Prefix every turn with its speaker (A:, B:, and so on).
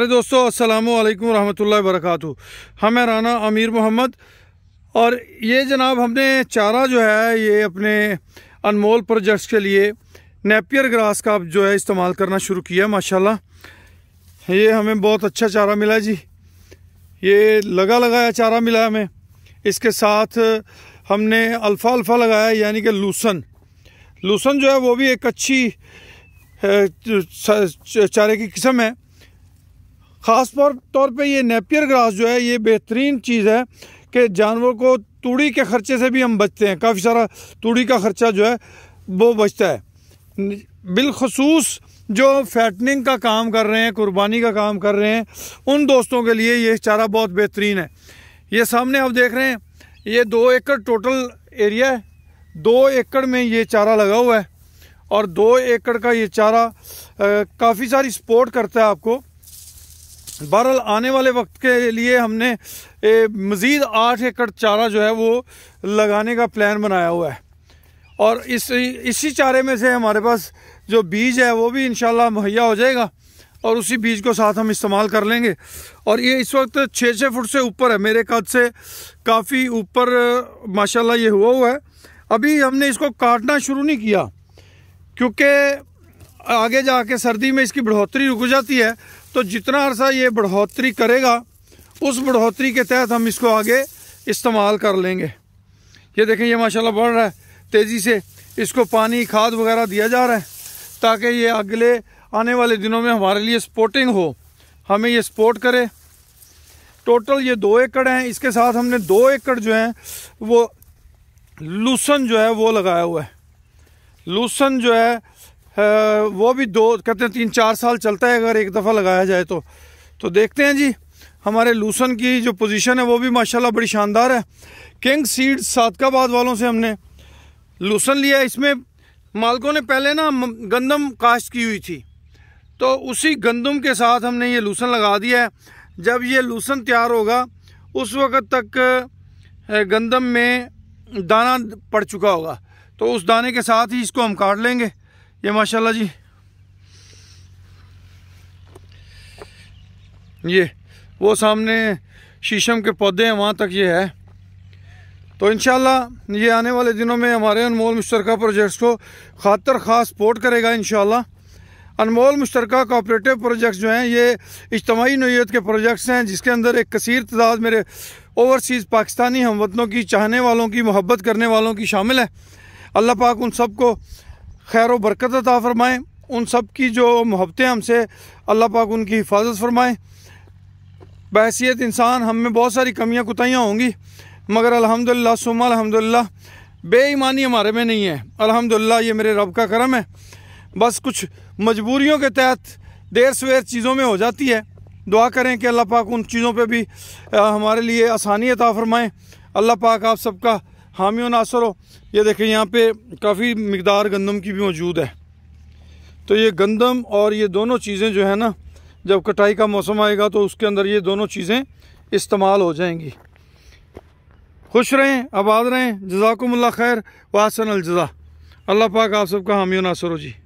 A: अरे दोस्तों अस्सलाम वालेकुम रहमतुल्लाहि वरकत हम है राना आमिर मोहम्मद और ये जनाब हमने चारा जो है ये अपने अनमोल प्रोजेक्ट्स के लिए नेपियर ग्रास का जो है इस्तेमाल करना शुरू किया माशाल्लाह ये हमें बहुत अच्छा चारा मिला जी ये लगा लगाया चारा मिला हमें इसके साथ हमने अल्फा अल्फा लगाया यानी कि लूसन लूसन जो है वो भी एक अच्छी चारे की किस्म है ख़ास तौर पे ये नेपियर ग्रास जो है ये बेहतरीन चीज़ है कि जानवर को तूड़ी के ख़र्चे से भी हम बचते हैं काफ़ी सारा तूड़ी का ख़र्चा जो है वो बचता है बिलखसूस जो फैटनिंग का काम कर रहे हैं कुर्बानी का काम कर रहे हैं उन दोस्तों के लिए ये चारा बहुत बेहतरीन है ये सामने आप देख रहे हैं ये दो एकड़ टोटल एरिया है दो एकड़ में ये चारा लगा हुआ है और दो एकड़ का ये चारा काफ़ी सारी सपोर्ट करता है आपको बहरहाल आने वाले वक्त के लिए हमने मज़ीद आठ एकड़ चारा जो है वो लगाने का प्लान बनाया हुआ है और इस इसी चारे में से हमारे पास जो बीज है वो भी इन मुहैया हो जाएगा और उसी बीज को साथ हम इस्तेमाल कर लेंगे और ये इस वक्त छः छः फुट से ऊपर है मेरे कद से काफ़ी ऊपर माशाल्लाह ये हुआ हुआ है अभी हमने इसको काटना शुरू नहीं किया क्योंकि आगे जाके सर्दी में इसकी बढ़ोतरी रुक जाती है तो जितना अरसा ये बढ़ोतरी करेगा उस बढ़ोतरी के तहत हम इसको आगे इस्तेमाल कर लेंगे ये देखें ये माशाल्लाह बढ़ रहा है तेज़ी से इसको पानी खाद वगैरह दिया जा रहा है ताकि ये अगले आने वाले दिनों में हमारे लिए स्पोर्टिंग हो हमें ये स्पोर्ट करे टोटल ये दो एकड़ हैं इसके साथ हमने दो एकड़ जो है वो लूसन जो है वो लगाया हुआ है लूसन जो है वो भी दो कहते हैं तीन चार साल चलता है अगर एक दफ़ा लगाया जाए तो तो देखते हैं जी हमारे लूसन की जो पोजीशन है वो भी माशाल्लाह बड़ी शानदार है किंग सीड सादकाबाद वालों से हमने लूसन लिया इसमें मालकों ने पहले ना गंदम काश्त की हुई थी तो उसी गंदम के साथ हमने ये लूसन लगा दिया है जब ये लूसन तैयार होगा उस वक़्त तक गंदम में दाना पड़ चुका होगा तो उस दाने के साथ ही इसको हम काट लेंगे ये माशाल्लाह जी ये वो सामने शीशम के पौधे हैं वहाँ तक ये है तो इन ये आने वाले दिनों में हमारे अनमोल मुश्तरका प्रोजेक्ट्स को खातर खास सपोर्ट करेगा इन अनमोल मुश्तरका कोऑपरेटिव प्रोजेक्ट्स जो हैं ये इज्तमाही नोयत के प्रोजेक्ट्स हैं जिसके अंदर एक कसर तदाद मेरे ओवरसीज़ पाकिस्तानी हमवतनों की चाहने वालों की मोहब्बत करने वालों की शामिल है अल्लाह पाक उन सबको खैर व बरकत अता फ़रमाएँ उन सब की जो मोहब्बतें हमसे अल्लाह पाक उनकी हिफाजत फ़रमाएँ बहसीत इंसान हम में बहुत सारी कमियाँ कुतियाँ होंगी मगर अलहमदिल्ला सुम अलहमदिल्ला बेईमानी हमारे में नहीं है अलहमदिल्ला ये मेरे रब का करम है बस कुछ मजबूरियों के तहत देर सवेर चीज़ों में हो जाती है दुआ करें कि अल्लाह पाक उन चीज़ों पे भी हमारे लिए आसानी अता फ़रमाएँ अल्लाह पाक आप सबका हामी नासर हो ये देखें यहाँ पे काफ़ी मकदार गंदम की भी मौजूद है तो ये गंदम और ये दोनों चीज़ें जो है ना जब कटाई का मौसम आएगा तो उसके अंदर ये दोनों चीज़ें इस्तेमाल हो जाएंगी खुश रहें आबाद रहें जजाकुमल्ला खैर वासन अलज़ा अल्लाह पाक आप सबका हामी नासर हो जी